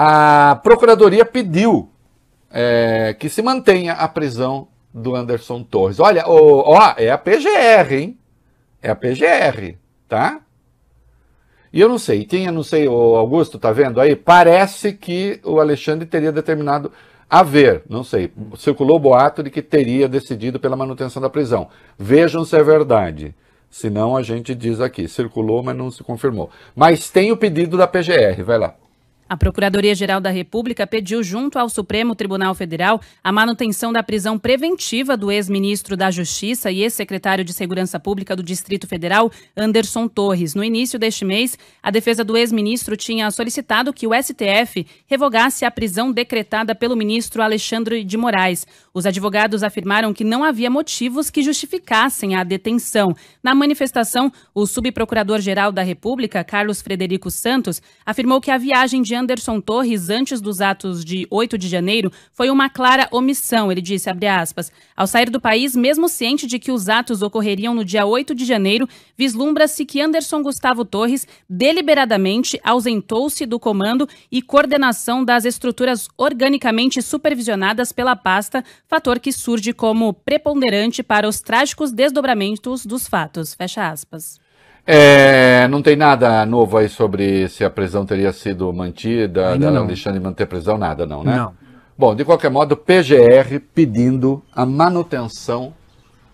a Procuradoria pediu é, que se mantenha a prisão do Anderson Torres. Olha, ó, ó, é a PGR, hein? É a PGR, tá? E eu não sei, tinha, não sei, o Augusto tá vendo aí? Parece que o Alexandre teria determinado haver, não sei, circulou boato de que teria decidido pela manutenção da prisão. Vejam se é verdade. Senão a gente diz aqui, circulou, mas não se confirmou. Mas tem o pedido da PGR, vai lá. A Procuradoria-Geral da República pediu, junto ao Supremo Tribunal Federal, a manutenção da prisão preventiva do ex-ministro da Justiça e ex-secretário de Segurança Pública do Distrito Federal, Anderson Torres. No início deste mês, a defesa do ex-ministro tinha solicitado que o STF revogasse a prisão decretada pelo ministro Alexandre de Moraes. Os advogados afirmaram que não havia motivos que justificassem a detenção. Na manifestação, o subprocurador-geral da República, Carlos Frederico Santos, afirmou que a viagem de Anderson Torres antes dos atos de 8 de janeiro foi uma clara omissão, ele disse, aspas, Ao sair do país, mesmo ciente de que os atos ocorreriam no dia 8 de janeiro, vislumbra-se que Anderson Gustavo Torres deliberadamente ausentou-se do comando e coordenação das estruturas organicamente supervisionadas pela pasta, fator que surge como preponderante para os trágicos desdobramentos dos fatos. Fecha aspas. É, não tem nada novo aí sobre se a prisão teria sido mantida, Ainda Alexandre manter prisão, nada não, né? Não. Bom, de qualquer modo, PGR pedindo a manutenção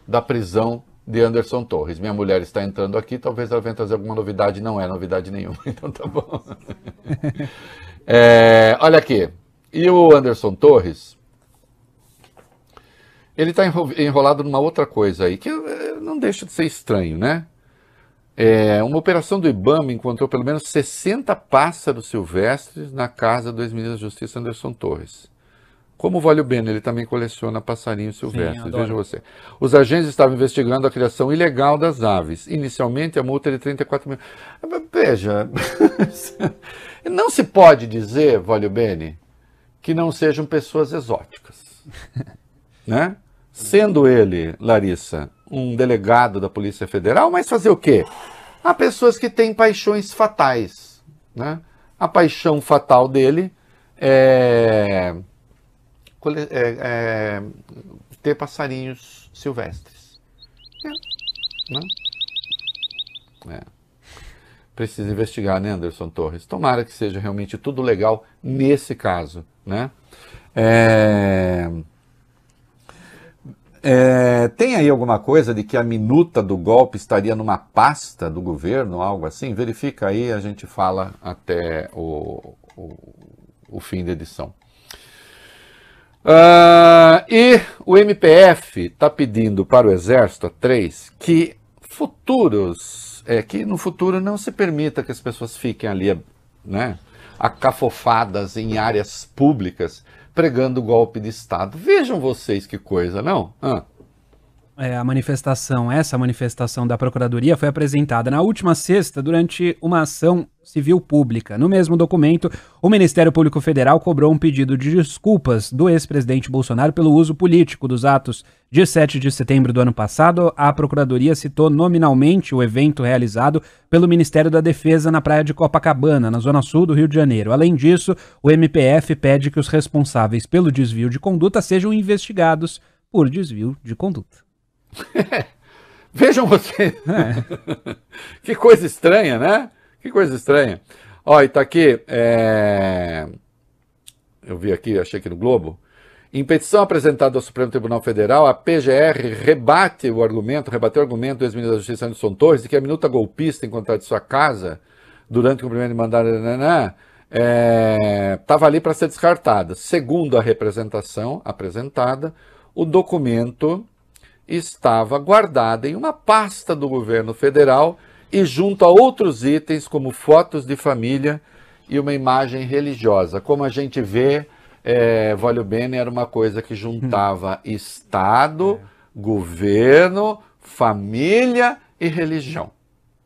da prisão de Anderson Torres. Minha mulher está entrando aqui, talvez ela venha trazer alguma novidade, não é novidade nenhuma, então tá bom. é, olha aqui, e o Anderson Torres, ele está enrolado numa outra coisa aí, que eh, não deixa de ser estranho, né? É, uma operação do IBAMA encontrou pelo menos 60 pássaros silvestres na casa do ex-ministro da Justiça Anderson Torres. Como vale o Bene, ele também coleciona passarinhos silvestres. Sim, Veja você. Os agentes estavam investigando a criação ilegal das aves. Inicialmente, a multa era de 34 mil. Veja, não se pode dizer, vale o Bene, que não sejam pessoas exóticas. né? Sendo ele, Larissa, um delegado da Polícia Federal, mas fazer o quê? Há pessoas que têm paixões fatais. Né? A paixão fatal dele é, é, é ter passarinhos silvestres. É, né? É. Precisa investigar, né, Anderson Torres? Tomara que seja realmente tudo legal nesse caso, né? É... É, tem aí alguma coisa de que a minuta do golpe estaria numa pasta do governo, algo assim? Verifica aí, a gente fala até o, o, o fim da edição. Uh, e o MPF está pedindo para o Exército 3 que futuros, é, que no futuro não se permita que as pessoas fiquem ali, né, acafofadas em áreas públicas, pregando golpe de Estado. Vejam vocês que coisa, não? Ah é, a manifestação, essa manifestação da Procuradoria foi apresentada na última sexta durante uma ação civil pública. No mesmo documento, o Ministério Público Federal cobrou um pedido de desculpas do ex-presidente Bolsonaro pelo uso político dos atos de 7 de setembro do ano passado. A Procuradoria citou nominalmente o evento realizado pelo Ministério da Defesa na praia de Copacabana, na zona sul do Rio de Janeiro. Além disso, o MPF pede que os responsáveis pelo desvio de conduta sejam investigados por desvio de conduta. Vejam vocês. que coisa estranha, né? Que coisa estranha. Ó, e tá aqui. É... Eu vi aqui, achei aqui no Globo. Em petição apresentada ao Supremo Tribunal Federal, a PGR rebate o argumento, rebateu o argumento do ex-ministro da Justiça Anderson Torres de que a minuta golpista encontrada em sua casa durante o cumprimento de mandado estava né, né, né, é... ali para ser descartada. Segundo a representação apresentada, o documento estava guardada em uma pasta do governo federal e junto a outros itens, como fotos de família e uma imagem religiosa. Como a gente vê, é, Valio Bene era uma coisa que juntava hum. Estado, é. governo, família e religião.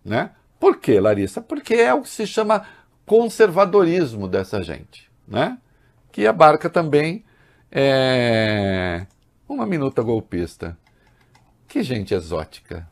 Né? Por quê, Larissa? Porque é o que se chama conservadorismo dessa gente, né? que abarca também é, uma minuta golpista. Que gente exótica.